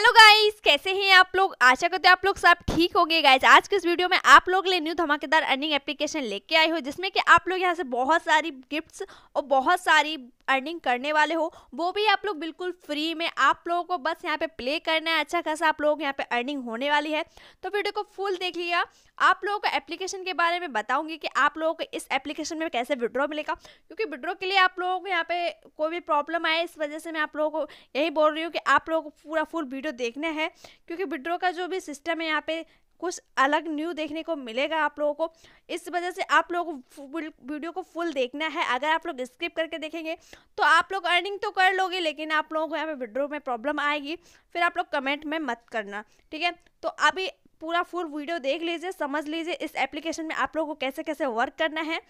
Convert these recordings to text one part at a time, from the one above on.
hello guys कैसे हैं आप लोग आशा करते हैं आप लोग सब ठीक होंगे गाइस आज के इस वीडियो में आप लोग लिए न्यू धमाकेदार अर्निंग एप्लीकेशन लेके आए हो जिसमें कि आप लोग यहाँ से बहुत सारी गिफ्ट्स और बहुत सारी अर्निंग करने वाले हो वो भी आप लोग बिल्कुल फ्री में आप लोगों को बस यहाँ पे प्ले करना है अच्छा खासा आप लोगों को यहाँ पे अर्निंग होने वाली है तो वीडियो को फुल देख लिया आप लोगों को एप्लीकेशन के बारे में बताऊंगी कि आप लोगों को इस एप्लीकेशन में कैसे विड्रॉ मिलेगा क्योंकि विड्रॉ के लिए आप लोगों को यहाँ पे कोई भी प्रॉब्लम आए इस वजह से मैं आप लोगों को यही बोल रही हूँ कि आप लोगों को पूरा फुल वीडियो वीडियो देखना है क्योंकि विड्रो का जो भी सिस्टम है यहाँ पे कुछ अलग न्यू देखने को मिलेगा आप लोगों को इस वजह से आप लोगों को वीडियो को फुल देखना है अगर आप लोग स्किप करके देखेंगे तो आप लोग अर्निंग तो कर लोगे लेकिन आप लोगों को यहाँ पे विड्रो में प्रॉब्लम आएगी फिर आप लोग कमेंट में मत करना ठीक है तो अभी पूरा फुल वीडियो देख लीजिए समझ लीजिए इस एप्लीकेशन में आप लोगों को कैसे कैसे वर्क करना है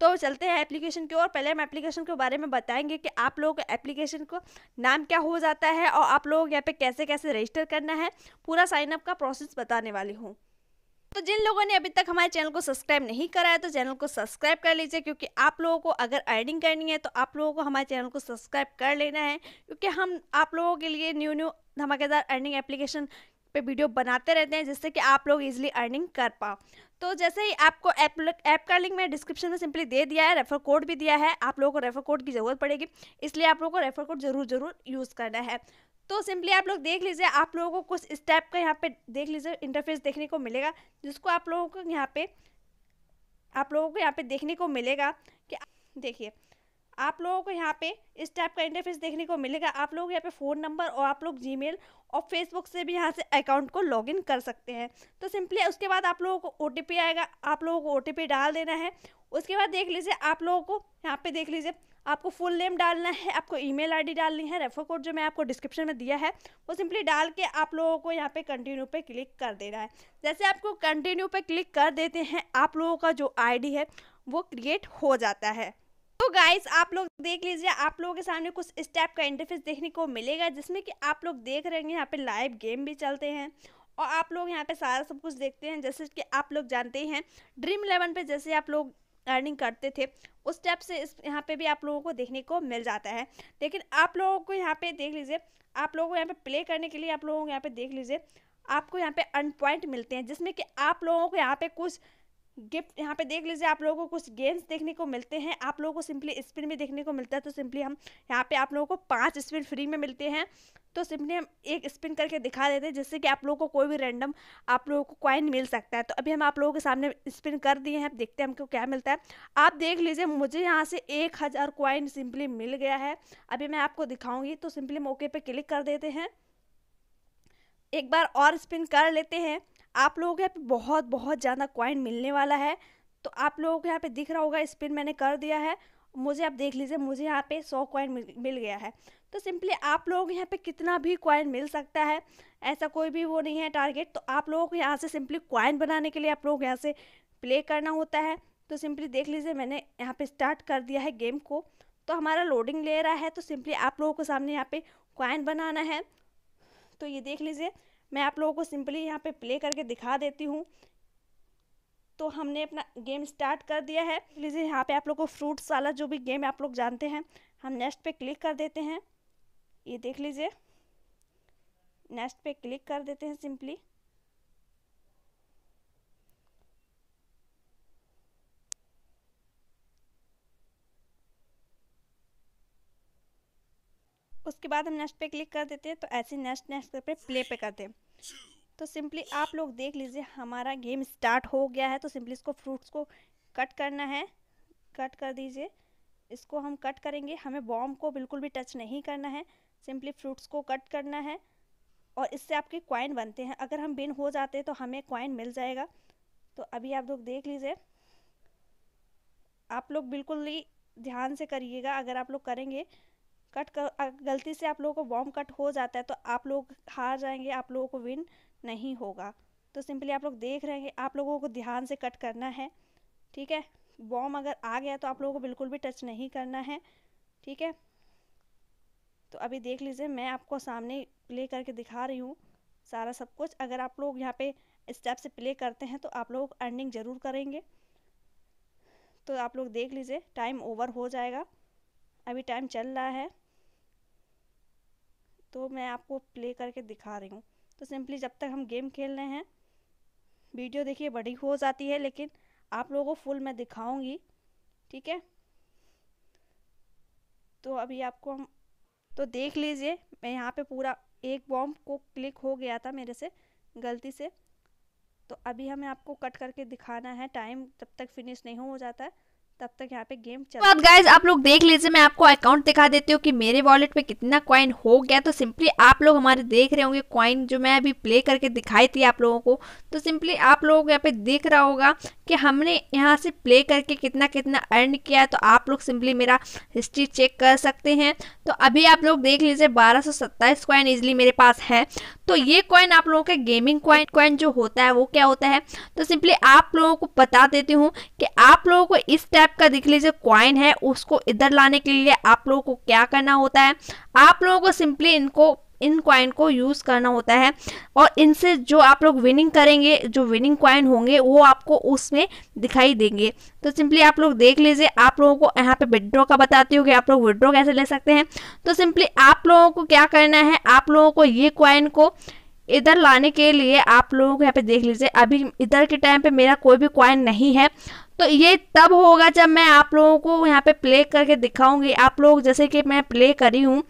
तो चलते हैं एप्लीकेशन की ओर पहले हम एप्लीकेशन के बारे में बताएंगे कि आप लोगों को एप्लीकेशन को नाम क्या हो जाता है और आप लोग यहाँ पे कैसे कैसे रजिस्टर करना है पूरा साइनअप का प्रोसेस बताने वाली हूँ तो जिन लोगों ने अभी तक हमारे चैनल को सब्सक्राइब नहीं करा है तो चैनल को सब्सक्राइब कर लीजिए क्योंकि आप लोगों को अगर अर्निंग करनी है तो आप लोगों को हमारे चैनल को सब्सक्राइब कर लेना है क्योंकि हम आप लोगों के लिए न्यू न्यू धमाकेदार अर्निंग एप्लीकेशन पे वीडियो बनाते रहते हैं जिससे कि आप लोग इजीली अर्निंग कर पाओ तो जैसे ही आपको ऐप ऐप का लिंक मैं डिस्क्रिप्शन में सिंपली दे दिया है रेफर कोड भी दिया है आप लोगों को रेफर कोड की ज़रूरत पड़ेगी इसलिए आप लोगों को रेफर कोड ज़रूर ज़रूर यूज़ करना है तो सिंपली आप लोग देख लीजिए आप लोगों को कुछ इस टाइप का यहाँ पे देख लीजिए इंटरफेस देखने को मिलेगा जिसको आप लोगों को यहाँ पे आप लोगों को यहाँ पे देखने को मिलेगा कि देखिए आप लोगों को यहाँ पे इस टाइप का इंटरफेस देखने को मिलेगा आप लोग यहाँ पे फ़ोन नंबर और आप लोग जीमेल और फेसबुक से भी यहाँ से अकाउंट को लॉगिन कर सकते हैं तो सिंपली उसके बाद आप लोगों को ओ आएगा आप लोगों को ओ डाल देना है उसके बाद देख लीजिए आप लोगों को यहाँ पे देख लीजिए आपको फुल नेम डालना है आपको ईमेल आईडी डालनी है रेफर कोड जो मैं आपको डिस्क्रिप्शन में दिया है वो सिंपली डाल के आप लोगों को यहाँ पे कंटिन्यू पे क्लिक कर देना है जैसे आपको कंटिन्यू पे क्लिक कर देते हैं आप लोगों का जो आईडी है वो क्रिएट हो जाता है तो गाइस आप लोग देख लीजिए आप लोगों के सामने कुछ इस टाइप का इंटरफेस देखने को मिलेगा जिसमें कि आप लोग देख रहे हैं यहाँ पे लाइव गेम भी चलते हैं और आप लोग यहाँ पे सारा सब कुछ देखते हैं जैसे कि आप लोग जानते हैं ड्रीम इलेवन पे जैसे आप लोग अर्निंग करते थे उस टाइप से इस यहाँ पे भी आप लोगों को देखने को मिल जाता है लेकिन आप लोगों को यहाँ पे देख लीजिए आप लोगों को यहाँ पे प्ले करने के लिए आप लोगों को यहाँ पे देख लीजिए आपको यहाँ पे अन पॉइंट मिलते हैं जिसमें कि आप लोगों को यहाँ पे कुछ गिफ्ट यहाँ पे देख लीजिए आप लोगों को कुछ गेम्स देखने को मिलते हैं आप लोगों को सिंपली स्पिन भी देखने को मिलता है तो सिंपली हम यहाँ पे आप लोगों को पांच स्पिन फ्री में मिलते हैं तो सिंपली हम एक स्पिन करके दिखा देते हैं जिससे कि आप लोगों को कोई भी रैंडम आप लोगों को कॉइन मिल सकता है तो अभी हम आप लोगों के सामने स्पिन कर दिए हैं देखते हैं हमको क्या मिलता है आप देख लीजिए मुझे यहाँ से एक हज़ार क्वाइन सिंपली मिल गया है अभी मैं आपको दिखाऊँगी तो सिंपली हम ओके पे क्लिक कर देते हैं एक बार और स्पिन कर लेते हैं आप लोगों के यहाँ पे बहुत बहुत ज़्यादा कॉइन मिलने वाला है तो आप लोगों को यहाँ पे दिख रहा होगा स्पिन मैंने कर दिया है मुझे आप देख लीजिए मुझे यहाँ पे सौ कॉइन मिल मिल गया है तो सिंपली आप लोगों को यहाँ पे कितना भी कॉइन मिल सकता है ऐसा कोई भी वो नहीं है टारगेट तो आप लोगों को यहाँ से सिंपली कॉइन बनाने के लिए आप लोगों को यहाँ से प्ले करना होता है तो सिंपली देख लीजिए मैंने यहाँ पर स्टार्ट कर दिया है गेम को तो हमारा लोडिंग ले रहा है तो सिंपली आप लोगों को सामने यहाँ पर क्वाइन बनाना है तो ये देख लीजिए मैं आप लोगों को सिंपली यहाँ पे प्ले करके दिखा देती हूँ तो हमने अपना गेम स्टार्ट कर दिया है लीजिए यहाँ पे आप लोग को फ्रूट्स वाला जो भी गेम आप लोग जानते हैं हम नेक्स्ट पे क्लिक कर देते हैं ये देख लीजिए नेक्स्ट पे क्लिक कर देते हैं सिंपली उसके बाद हम नेक्स्ट पे क्लिक कर देते हैं तो ऐसे नेक्स्ट नेक्स्ट पे प्ले पे करते हैं तो सिंपली आप लोग देख लीजिए हमारा गेम स्टार्ट हो गया है तो सिंपली इसको फ्रूट्स को कट करना है कट कर दीजिए इसको हम कट करेंगे हमें बॉम्ब को बिल्कुल भी टच नहीं करना है सिंपली फ्रूट्स को कट करना है और इससे आपके कॉइन बनते हैं अगर हम बिन हो जाते हैं तो हमें कॉइन मिल जाएगा तो अभी आप लोग देख लीजिए आप लोग बिल्कुल ही ध्यान से करिएगा अगर आप लोग करेंगे कट कर गलती से आप लोगों को बॉम कट हो जाता है तो आप लोग हार जाएंगे आप लोगों को विन नहीं होगा तो सिंपली आप लोग देख रहे हैं आप लोगों को ध्यान से कट करना है ठीक है बॉम अगर आ गया तो आप लोगों को बिल्कुल भी टच नहीं करना है ठीक है तो अभी देख लीजिए मैं आपको सामने प्ले करके दिखा रही हूँ सारा सब कुछ अगर आप लोग यहाँ पे स्टेप से प्ले करते हैं तो आप लोग अर्निंग ज़रूर करेंगे तो आप लोग देख लीजिए टाइम ओवर हो जाएगा अभी टाइम चल रहा है तो मैं आपको प्ले करके दिखा रही हूँ तो सिंपली जब तक हम गेम खेल रहे हैं वीडियो देखिए बड़ी हो जाती है लेकिन आप लोगों को फुल मैं दिखाऊंगी ठीक है तो अभी आपको हम तो देख लीजिए मैं यहाँ पे पूरा एक बॉम्ब को क्लिक हो गया था मेरे से गलती से तो अभी हमें आपको कट करके दिखाना है टाइम जब तक फिनिश नहीं हो जाता है तब तक यहाँ पे गेम चल बात गाइज आप लोग देख लीजिए मैं आपको अकाउंट दिखा देती हूँ कि मेरे वॉलेट में कितना क्वाइन हो गया तो सिंपली आप लोग हमारे देख रहे होंगे क्वाइन जो मैं अभी प्ले करके दिखाई थी आप लोगों को तो सिंपली आप लोगों को यहाँ पे देख रहा होगा कि हमने यहाँ से प्ले करके कितना कितना अर्न किया तो आप लोग सिंपली मेरा हिस्ट्री चेक कर सकते हैं तो अभी आप लोग देख लीजिए बारह सौ सत्ताईस कॉइन ईजिली मेरे पास है तो ये क्वाइन आप लोगों के गेमिंग क्वाइन क्वाइन जो होता है वो क्या होता है तो सिंपली आप लोगों को बता देती हूँ कि आप लोगों को इस टाइम टाइप का देख लीजिए क्वाइन है उसको इधर लाने के लिए आप लोगों को क्या करना होता है आप लोगों को सिंपली इनको इन क्वाइन को यूज़ करना होता है और इनसे जो आप लोग विनिंग करेंगे जो विनिंग क्वाइन होंगे वो आपको उसमें दिखाई देंगे तो सिंपली आप लोग देख लीजिए आप लोगों को यहाँ पे विड्रॉ का बताती कि आप लोग विड्रॉ कैसे ले सकते हैं तो सिंपली आप लोगों को क्या करना है आप लोगों को ये क्वाइन को इधर लाने के लिए आप लोग यहाँ पे देख लीजिए अभी इधर के टाइम पे मेरा कोई भी क्वाइन नहीं है तो ये तब होगा जब मैं आप लोगों को यहाँ पे प्ले करके दिखाऊंगी आप लोग जैसे कि मैं प्ले करी हूँ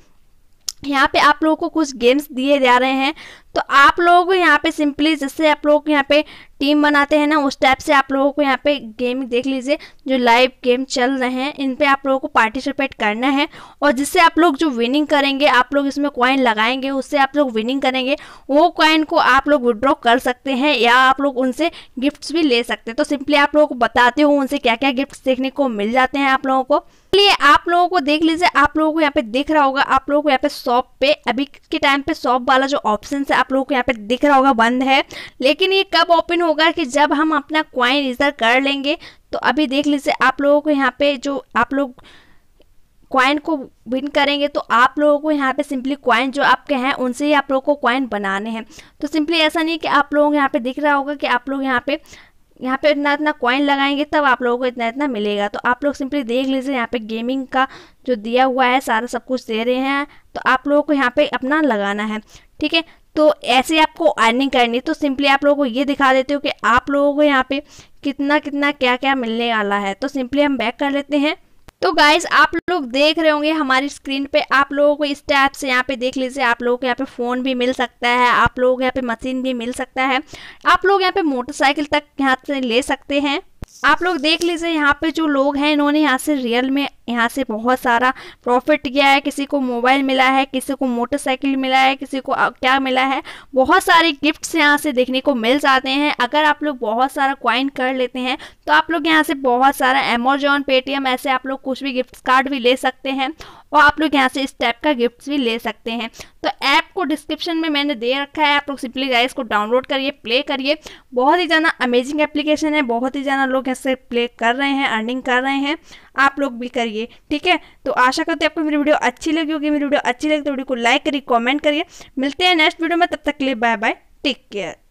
यहाँ पे आप लोगों को कुछ गेम्स दिए जा रहे हैं तो आप लोगों को यहाँ पे सिंपली जैसे आप लोगों को यहाँ पे टीम बनाते हैं ना उस टाइप से आप लोगों को यहाँ पे गेम देख लीजिए जो लाइव गेम चल रहे हैं इन पे आप लोगों को पार्टिसिपेट करना है और जिससे आप लोग जो विनिंग करेंगे आप लोग इसमें कॉइन लगाएंगे उससे आप लोग विनिंग करेंगे वो कॉइन को आप लोग विड्रॉ कर सकते हैं या आप लोग उनसे गिफ्ट्स भी ले सकते हैं तो सिंपली आप लोगों को बताते हो उनसे क्या क्या गिफ्ट देखने को मिल जाते हैं आप लोगों को लिए आप लोगों को देख लीजिए आप लोगों को यहाँ पे दिख रहा होगा आप लोगों को यहाँ पे शॉप पे अभी के टाइम पे शॉप वाला जो ऑप्शन है आप लोगों को यहाँ पे दिख रहा होगा बंद है लेकिन ये कब ओपन होगा कि जब हम अपना क्वाइन रिजर्व कर लेंगे तो अभी देख लीजिए आप लोगों को यहाँ पे जो आप लोग क्वाइन को विन करेंगे तो आप लोगों को यहाँ पे सिंपली क्वाइन जो आपके हैं उनसे ही आप लोगों को क्वाइन बनाने हैं तो सिंपली ऐसा नहीं कि आप लोगों को यहाँ पे दिख रहा होगा कि आप लोग यहाँ पे यहाँ पे इतना इतना कॉइन लगाएंगे तब आप लोगों को इतना इतना मिलेगा तो आप लोग सिंपली देख लीजिए यहाँ पे गेमिंग का जो दिया हुआ है सारा सब कुछ दे रहे हैं तो आप लोगों को यहाँ पे अपना लगाना है ठीक है तो ऐसे आपको अर्निंग करनी तो सिंपली आप लोगों को ये दिखा देते हो कि आप लोगों को यहाँ पे कितना कितना क्या क्या मिलने वाला है तो सिंपली हम बैक कर लेते हैं तो गाइज आप लोग देख रहे होंगे हमारी स्क्रीन पे आप लोगों को इस टाइप से यहाँ पे देख लीजिए आप लोगों को यहाँ पे फ़ोन भी मिल सकता है आप लोगों को यहाँ पे मशीन भी मिल सकता है आप लोग यहाँ पे मोटरसाइकिल तक यहाँ से ले सकते हैं आप लोग देख लीजिए यहाँ पे जो लोग हैं इन्होंने यहाँ से रियल में यहाँ से बहुत सारा प्रॉफिट गया है किसी को मोबाइल मिला है किसी को मोटरसाइकिल मिला है किसी को क्या मिला है बहुत सारे गिफ्ट्स यहाँ से देखने को मिल जाते हैं अगर आप लोग बहुत सारा क्वाइन कर लेते हैं तो आप लोग यहाँ से बहुत सारा अमेजोन पेटीएम ऐसे आप लोग कुछ भी गिफ्ट कार्ड भी ले सकते हैं और आप लोग यहाँ से इस टाइप का गिफ्ट्स भी ले सकते हैं तो ऐप को डिस्क्रिप्शन में मैंने दे रखा है आप लोग सिंपली जाए इसको डाउनलोड करिए प्ले करिए बहुत ही ज़्यादा अमेजिंग एप्लीकेशन है बहुत ही ज़्यादा लोग ऐसे प्ले कर रहे हैं अर्निंग कर रहे हैं आप लोग भी करिए ठीक है तो आशा करते हैं आपको मेरी वीडियो अच्छी लगी होगी मेरी वीडियो अच्छी लगी तो वीडियो को लाइक करिए कॉमेंट करिए मिलते हैं नेक्स्ट वीडियो में तब तक के लिए बाय बाय टेक केयर